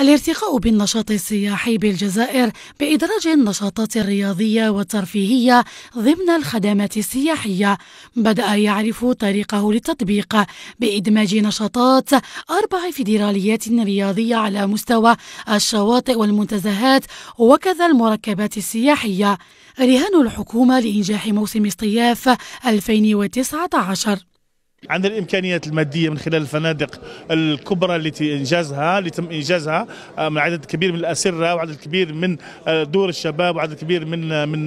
الارتقاء بالنشاط السياحي بالجزائر بإدراج النشاطات الرياضية والترفيهية ضمن الخدمات السياحية بدأ يعرف طريقه للتطبيق بإدماج نشاطات أربع فيدراليات رياضية على مستوى الشواطئ والمنتزهات وكذا المركبات السياحية رهان الحكومة لإنجاح موسم اصطياف 2019 عن الامكانيات الماديه من خلال الفنادق الكبرى التي انجازها اللي تم انجازها آه، من عدد كبير من الاسره وعدد كبير من آه، دور الشباب وعدد كبير من آه، من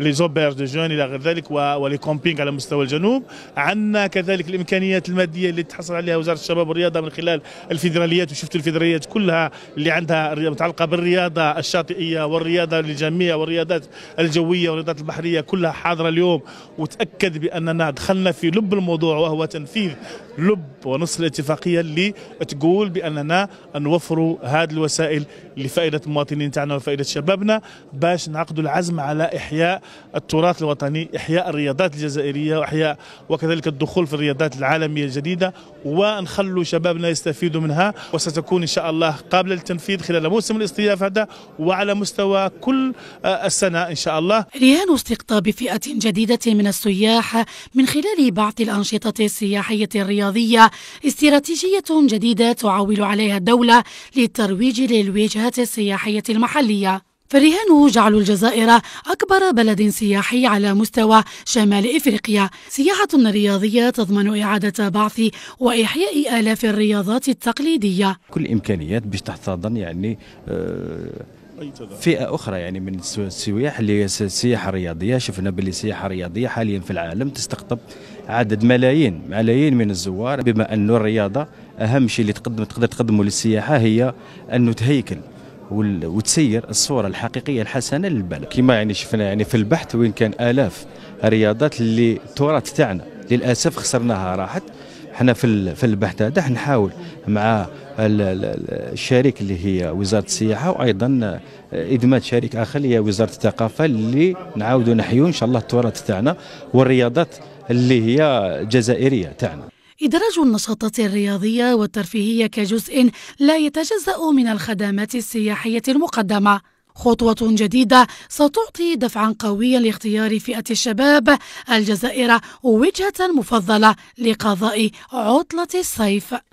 لي زوبير دو جون الى غير ذلك ولي كومبينغ على مستوى الجنوب عندنا كذلك الامكانيات الماديه اللي تحصل عليها وزاره الشباب والرياضه من خلال الفيدراليات وشفت الفيدراليات كلها اللي عندها متعلقه بالرياضه الشاطئيه والرياضه للجميع والرياضات الجويه والرياضات البحريه كلها حاضره اليوم وتاكد باننا دخلنا في لب الموضوع وهو تنفيذ لب ونص الاتفاقيه اللي تقول باننا نوفروا هذه الوسائل لفائده المواطنين تاعنا وفائده شبابنا باش نعقدوا العزم على احياء التراث الوطني احياء الرياضات الجزائريه واحياء وكذلك الدخول في الرياضات العالميه الجديده ونخلوا شبابنا يستفيدوا منها وستكون ان شاء الله قابله للتنفيذ خلال موسم الاصطياف هذا وعلى مستوى كل آه، السنه ان شاء الله رهان استقطاب فئه جديده من السياح من خلال بعض الانشطه السياحيه السياحية الرياضية استراتيجية جديدة تعول عليها الدولة للترويج للوجهات السياحية المحلية فالرهان جعل الجزائر أكبر بلد سياحي على مستوى شمال إفريقيا سياحة رياضية تضمن إعادة بعث وإحياء آلاف الرياضات التقليدية كل الإمكانيات باش تحتضن يعني آه، فئه اخرى يعني من السياح اللي السياحه الرياضيه شفنا باللي السياحه الرياضيه حاليا في العالم تستقطب عدد ملايين ملايين من الزوار بما انه الرياضه اهم شيء اللي تقدم تقدر تقدمه للسياحه هي انه تهيكل وتسير الصوره الحقيقيه الحسنه للبلد كما يعني شفنا يعني في البحث وين كان الاف الرياضات اللي التراث تاعنا للاسف خسرناها راحت حنا في في البحث هذا نحاول مع الشريك اللي هي وزاره السياحه وايضا ادماج شريك اخر اللي هي وزاره الثقافه اللي نعاودوا نحيوا ان شاء الله التراث تاعنا والرياضات اللي هي جزائريه تاعنا إدراج النشاطات الرياضية والترفيهية كجزء لا يتجزأ من الخدمات السياحية المقدمة خطوة جديدة ستعطي دفعا قويا لاختيار فئة الشباب الجزائر وجهة مفضلة لقضاء عطلة الصيف